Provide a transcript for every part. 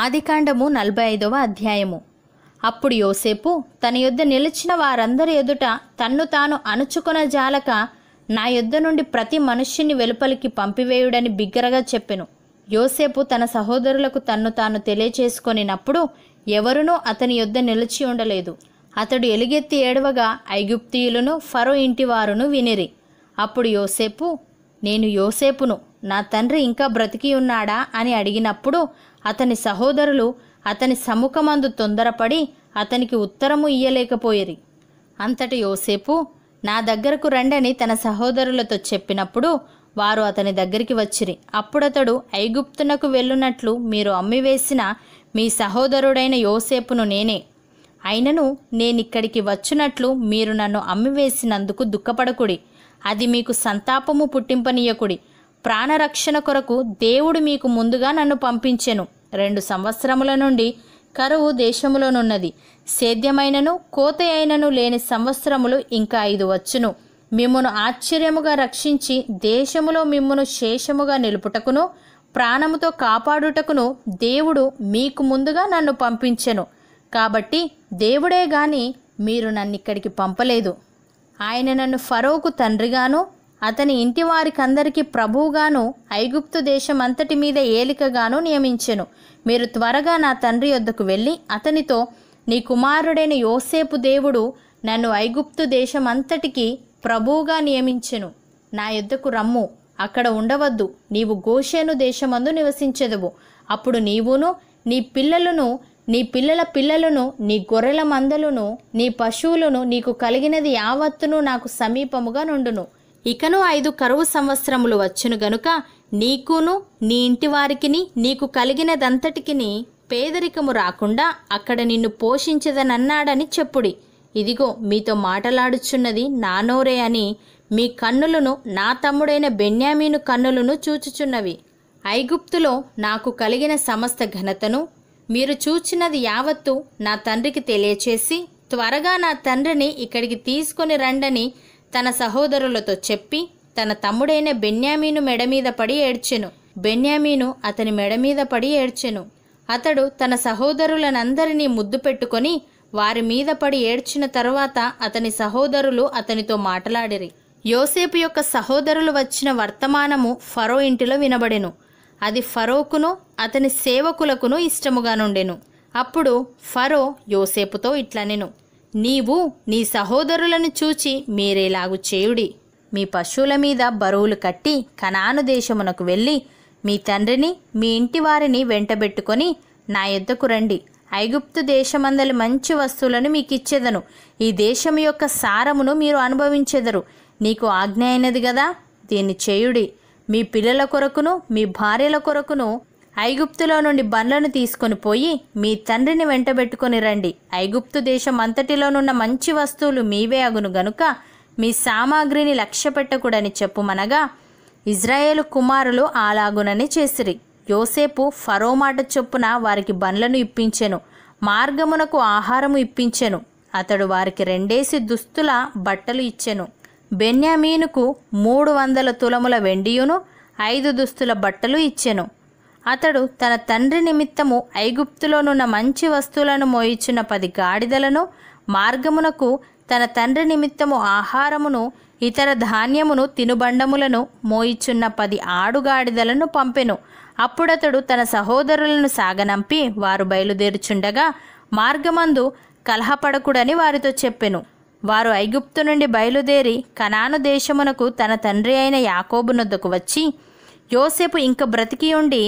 ఆదికాండము నలభై ఐదవ అధ్యాయము అప్పుడు యోసేపు తన యుద్ధ నిలిచిన వారందరి ఎదుట తన్ను తాను అణుచుకున్న జాలక నా యుద్ధ నుండి ప్రతి మనుష్యుని వెలుపలికి పంపివేయుడని బిగ్గరగా చెప్పెను యోసేపు తన సహోదరులకు తన్ను తాను తెలియచేసుకొనినప్పుడు ఎవరునూ అతని యుద్ధ నిలిచి ఉండలేదు అతడు ఎలుగెత్తి ఏడవగా ఐగుప్తియులను ఫరో ఇంటివారును వినిరి అప్పుడు యోసేపు నేను యోసేపును నా తండ్రి ఇంకా బ్రతికి ఉన్నాడా అని అడిగినప్పుడు అతని సహోదరులు అతని సముఖమందు తొందరపడి అతనికి ఉత్తరము ఇయ్యలేకపోయేరి అంతటి యోసేపు నా దగ్గరకు రండని తన సహోదరులతో చెప్పినప్పుడు వారు అతని దగ్గరికి వచ్చిరి అప్పుడతడు ఐగుప్తునకు వెళ్ళునట్లు మీరు అమ్మివేసిన మీ సహోదరుడైన యోసేపును నేనే అయినను నేనిక్కడికి వచ్చినట్లు మీరు నన్ను అమ్మివేసినందుకు దుఃఖపడకుడి అది మీకు సంతాపము పుట్టింపనీయకుడి ప్రాణరక్షణ కొరకు దేవుడు మీకు ముందుగా నన్ను పంపించెను రెండు సంవత్సరముల నుండి కరువు దేశములోనున్నది సేద్యమైనను కోత అయినను లేని సంవత్సరములు ఇంకా ఐదు వచ్చును మిమ్మును ఆశ్చర్యముగా రక్షించి దేశములో మిమ్మును శేషముగా నిలుపుటకును ప్రాణముతో కాపాడుటకును దేవుడు మీకు ముందుగా నన్ను పంపించెను కాబట్టి దేవుడే గాని మీరు నన్ను ఇక్కడికి పంపలేదు ఆయన నన్ను ఫరోకు తండ్రిగాను అతని ఇంటి వారికందరికీ ప్రభువుగాను ఐగుప్తు దేశం అంతటి మీద ఏలికగాను నియమించెను మీరు త్వరగా నా తండ్రి యొద్దకు వెళ్ళి అతనితో నీ కుమారుడైన యోసేపు దేవుడు నన్ను ఐగుప్తు దేశం అంతటికి ప్రభువుగా నియమించెను నా యొద్దకు రమ్ము అక్కడ ఉండవద్దు నీవు గోషేను దేశమందు నివసించదువు అప్పుడు నీవును నీ పిల్లలను నీ పిల్లల పిల్లలను నీ గొర్రెల మందలను నీ పశువులను నీకు కలిగినది యావత్తును నాకు సమీపముగా నుండును ఇకను ఐదు కరువు సంవత్సరములు వచ్చును గనుక నీకును నీ వారికిని నీకు కలిగినదంతటికిని పేదరికము రాకుండా అక్కడ నిన్ను పోషించదనన్నాడని చెప్పుడి ఇదిగో మీతో మాటలాడుచున్నది నానోరే అని మీ కన్నులను నా తమ్ముడైన బెన్యామీను కన్నులను చూచుచున్నవి ఐగుప్తులో నాకు కలిగిన సమస్త ఘనతను మీరు చూచినది యావత్తు నా తండ్రికి తెలియచేసి త్వరగా నా తండ్రిని ఇక్కడికి తీసుకొని రండని తన సహోదరులతో చెప్పి తన తమ్ముడైన బెన్యామీను మెడ మీద పడి ఏడ్చెను బెన్యామీను అతని మెడ మీద పడి ఏడ్చెను అతడు తన సహోదరులనందరినీ ముద్దు పెట్టుకొని వారి మీద పడి ఏడ్చిన తరువాత అతని సహోదరులు అతనితో మాట్లాడిరి యోసేపు యొక్క సహోదరులు వచ్చిన వర్తమానము ఫరో ఇంటిలో వినబడెను అది ఫరోకును అతని సేవకులకును ఇష్టముగానుండెను అప్పుడు ఫరో యోసేపుతో ఇట్లనెను నీవు నీ సహోదరులను చూచి మీరేలాగు చేయుడి మీ పశువుల మీద బరువులు కట్టి కనాను దేశమునకు వెళ్ళి మీ తండ్రిని మీ ఇంటి వారిని వెంటబెట్టుకొని నా యొద్దకు రండి ఐగుప్తు దేశమందలి మంచి వస్తువులను మీకు ఇచ్చేదను ఈ దేశం యొక్క సారమును మీరు అనుభవించెదరు నీకు ఆజ్ఞ అయినది కదా దీన్ని చేయుడి మీ పిల్లల కొరకును మీ భార్యల కొరకును ఐగుప్తులో నుండి బండ్లను తీసుకొని పోయి మీ తండ్రిని వెంటబెట్టుకొని రండి ఐగుప్తు దేశం అంతటిలోనున్న మంచి వస్తువులు మీవే అగును గనుక మీ సామాగ్రిని లక్ష్యపెట్టకూడని చెప్పుమనగా ఇజ్రాయేల్ కుమారులు అలాగునని చేసిరి యోసేపు ఫరో మాట చొప్పున వారికి బండ్లను ఇప్పించెను మార్గమునకు ఆహారము ఇప్పించెను అతడు వారికి రెండేసి దుస్తుల బట్టలు ఇచ్చెను బెన్యామీనుకు మూడు వందల తులముల వెండియును ఐదు దుస్తుల బట్టలు ఇచ్చెను అతడు తన తండ్రి నిమిత్తము ఐగుప్తులోనున్న మంచి వస్తువులను మోయిచ్చిన పది గాడిదలను మార్గమునకు తన తండ్రి నిమిత్తము ఆహారమును ఇతర ధాన్యమును తినుబండములను మోయిచున్న పది ఆడుగాడిదలను పంపెను అప్పుడతడు తన సహోదరులను సాగనంపి వారు బయలుదేరుచుండగా మార్గమందు కలహపడకుడని వారితో చెప్పెను వారు ఐగుప్తు నుండి బయలుదేరి కనాను దేశమునకు తన తండ్రి అయిన యాకోబునొద్దకు వచ్చి యోసేపు ఇంక బ్రతికి ఉండి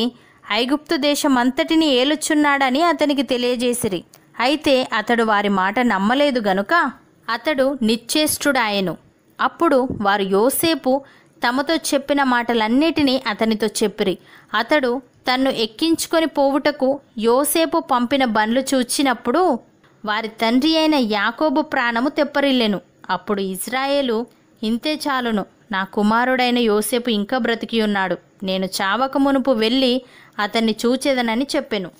ఐగుప్తు దేశం అంతటిని ఏలుచున్నాడని అతనికి తెలియజేసిరి అయితే అతడు వారి మాట నమ్మలేదు గనుక అతడు నిశ్చేష్టుడాయను అప్పుడు వారు యోసేపు తమతో చెప్పిన మాటలన్నిటినీ అతనితో చెప్పిరి అతడు తన్ను ఎక్కించుకొని పోవుటకు యోసేపు పంపిన బండ్లు చూచినప్పుడు వారి తండ్రి అయిన యాకోబు ప్రాణము తెప్పరిల్లెను అప్పుడు ఇజ్రాయేలు ఇంతే చాలును నా కుమారుడైన యోసేపు ఇంకా బ్రతికి ఉన్నాడు నేను చావక మునుపు వెళ్ళి అతన్ని చూచేదనని చెప్పెను